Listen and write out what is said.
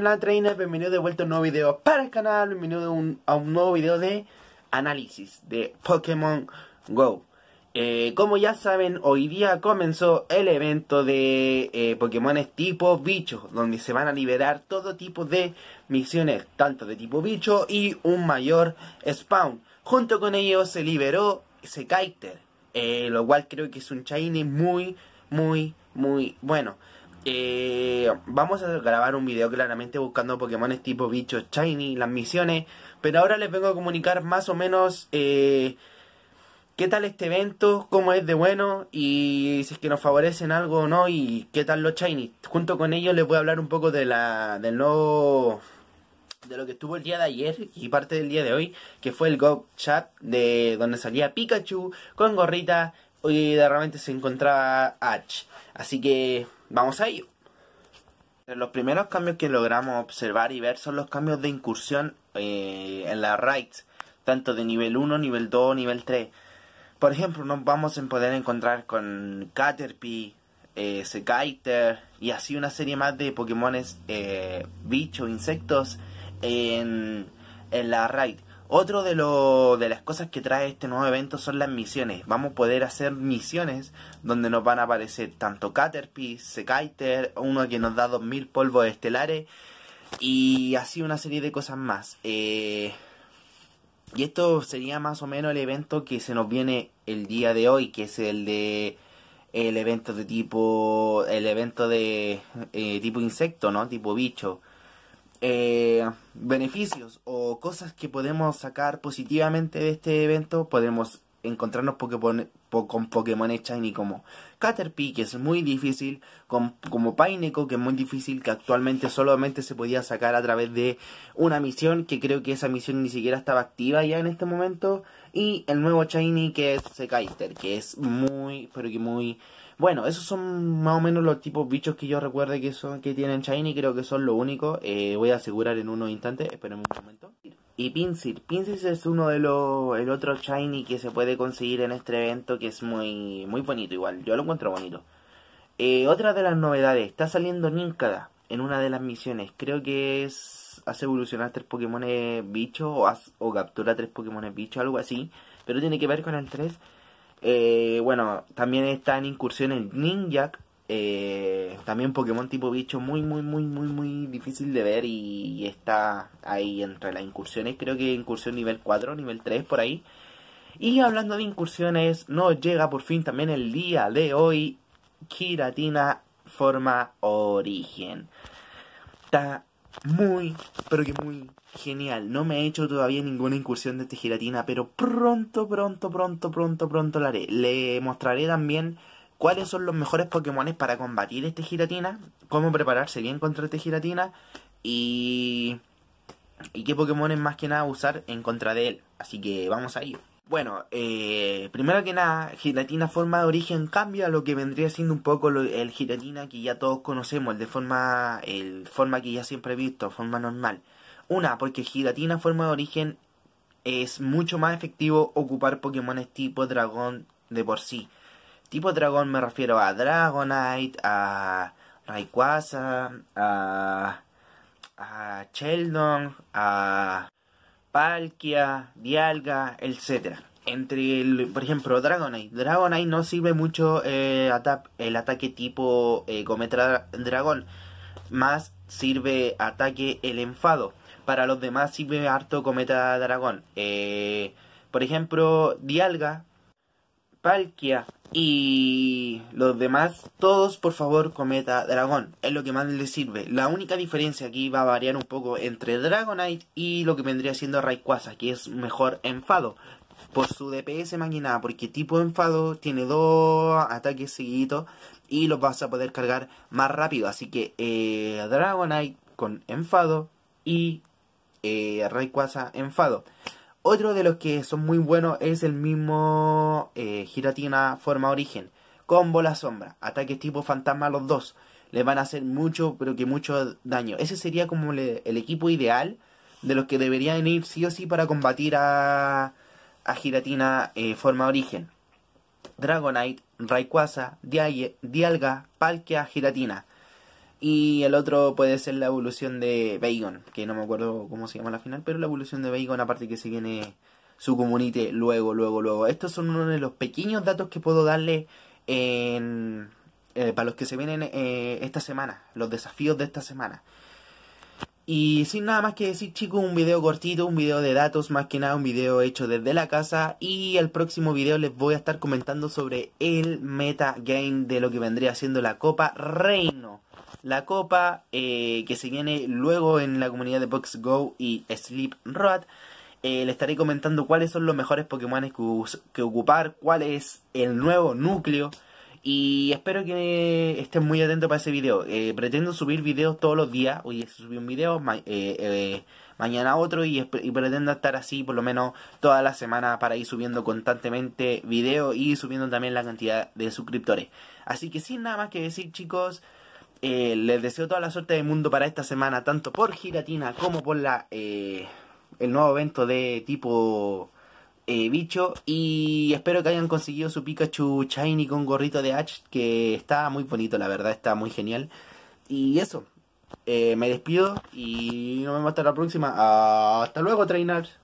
la trainer, bienvenido de vuelta a un nuevo video para el canal, bienvenido a un nuevo video de análisis de Pokémon GO eh, Como ya saben, hoy día comenzó el evento de eh, Pokémon tipo bicho, donde se van a liberar todo tipo de misiones, tanto de tipo bicho y un mayor spawn Junto con ellos se liberó ese eh, lo cual creo que es un Shiny muy, muy, muy bueno eh, vamos a grabar un video claramente buscando Pokémones tipo bichos shiny, las misiones, pero ahora les vengo a comunicar más o menos eh, qué tal este evento, cómo es de bueno y si es que nos favorecen algo o no y qué tal los shiny. Junto con ellos les voy a hablar un poco de la del nuevo de lo que estuvo el día de ayer y parte del día de hoy, que fue el Go Chat de donde salía Pikachu con gorrita y de repente se encontraba H. Así que Vamos a ello. Los primeros cambios que logramos observar y ver son los cambios de incursión eh, en la Raid, tanto de nivel 1, nivel 2, nivel 3. Por ejemplo, nos vamos a poder encontrar con Caterpie, eh, y así una serie más de Pokémones, eh, bichos, insectos en, en la raid. Otro de, lo, de las cosas que trae este nuevo evento son las misiones. Vamos a poder hacer misiones donde nos van a aparecer tanto Caterpie, Sekaiter, uno que nos da 2000 polvos estelares y así una serie de cosas más. Eh, y esto sería más o menos el evento que se nos viene el día de hoy, que es el de el evento de tipo el evento de eh, tipo insecto, ¿no? Tipo bicho. Eh, beneficios o cosas que podemos sacar positivamente de este evento, podemos encontrarnos con Pokémon Shiny como Caterpie, que es muy difícil, con, como Paineco, que es muy difícil, que actualmente solamente se podía sacar a través de una misión, que creo que esa misión ni siquiera estaba activa ya en este momento, y el nuevo Shiny que es Sekaister, que es muy, pero que muy bueno, esos son más o menos los tipos bichos que yo recuerde que son que tienen Shiny, creo que son lo único. Eh, voy a asegurar en unos instantes, espérenme un momento. Y Pinsir, Pinsir es uno de los el otro Shiny que se puede conseguir en este evento que es muy muy bonito igual, yo lo encuentro bonito. Eh, otra de las novedades, está saliendo Ninkada en una de las misiones, creo que es hace evolucionar tres Pokémon bicho o, o captura tres Pokémon bichos, algo así, pero tiene que ver con el 3 eh, bueno, también está en incursiones ninja. Eh, también Pokémon tipo bicho muy, muy, muy, muy, muy difícil de ver y, está ahí entre las incursiones. Creo que incursión nivel 4, nivel 3 por ahí. Y hablando de incursiones, nos llega por fin también el día de hoy Kiratina forma origen. Está muy, pero que muy genial. No me he hecho todavía ninguna incursión de este Giratina, pero pronto, pronto, pronto, pronto, pronto lo haré. Le mostraré también cuáles son los mejores Pokémones para combatir este giratina, cómo prepararse bien contra este giratina y, y qué Pokémones más que nada usar en contra de él. Así que vamos a ello. Bueno, eh, primero que nada, Giratina forma de origen cambia lo que vendría siendo un poco el Giratina que ya todos conocemos, el de forma, el forma que ya siempre he visto, forma normal. Una, porque Giratina forma de origen es mucho más efectivo ocupar Pokémones tipo dragón de por sí. Tipo dragón me refiero a Dragonite, a Rayquaza, a, a Sheldon, a Palkia, Dialga, etc. Entre, el, por ejemplo, Dragonite. Dragonite no sirve mucho eh, el ataque tipo Cometa eh, Dragón. Más sirve ataque el enfado. Para los demás sirve harto Cometa Dragón. Eh, por ejemplo, Dialga Palkia y los demás, todos por favor cometa dragón. Es lo que más les sirve. La única diferencia aquí va a variar un poco entre Dragonite y lo que vendría siendo Rayquaza, que es mejor enfado. Por su DPS más que nada, porque tipo enfado tiene dos ataques seguiditos y los vas a poder cargar más rápido. Así que eh, Dragonite con enfado y eh, Rayquaza enfado. Otro de los que son muy buenos es el mismo Giratina eh, Forma Origen. con Bola sombra. Ataques tipo fantasma los dos. Le van a hacer mucho, pero que mucho daño. Ese sería como el equipo ideal de los que deberían ir sí o sí para combatir a, a Giratina eh, Forma Origen. Dragonite, Rayquaza, Dialga, Palkia, Giratina. Y el otro puede ser la evolución de Bagon, que no me acuerdo cómo se llama la final, pero la evolución de Bagon, aparte que se viene su community luego, luego, luego. Estos son uno de los pequeños datos que puedo darle eh, para los que se vienen eh, esta semana, los desafíos de esta semana. Y sin nada más que decir chicos, un video cortito, un video de datos, más que nada un video hecho desde la casa y el próximo video les voy a estar comentando sobre el metagame de lo que vendría siendo la Copa Reino la copa eh, que se viene luego en la comunidad de Box Go y Sleep Rod. Eh, le estaré comentando cuáles son los mejores Pokémon que, que, ocupar, cuál es el nuevo núcleo. Y espero que estén muy atentos para ese video. Eh, pretendo subir videos todos los días. Hoy subí un video, mañana otro. Y, y, pretendo estar así por lo menos toda la semana para ir subiendo constantemente videos y subiendo también la cantidad de suscriptores. Así que sin nada más que decir chicos. Eh, les deseo toda la suerte del mundo para esta semana, tanto por Giratina como por la eh, el nuevo evento de tipo eh, bicho. Y espero que hayan conseguido su Pikachu Shiny con gorrito de Hatch que está muy bonito, la verdad, está muy genial. Y eso, me despido y nos vemos hasta la próxima. Hasta luego, trainers.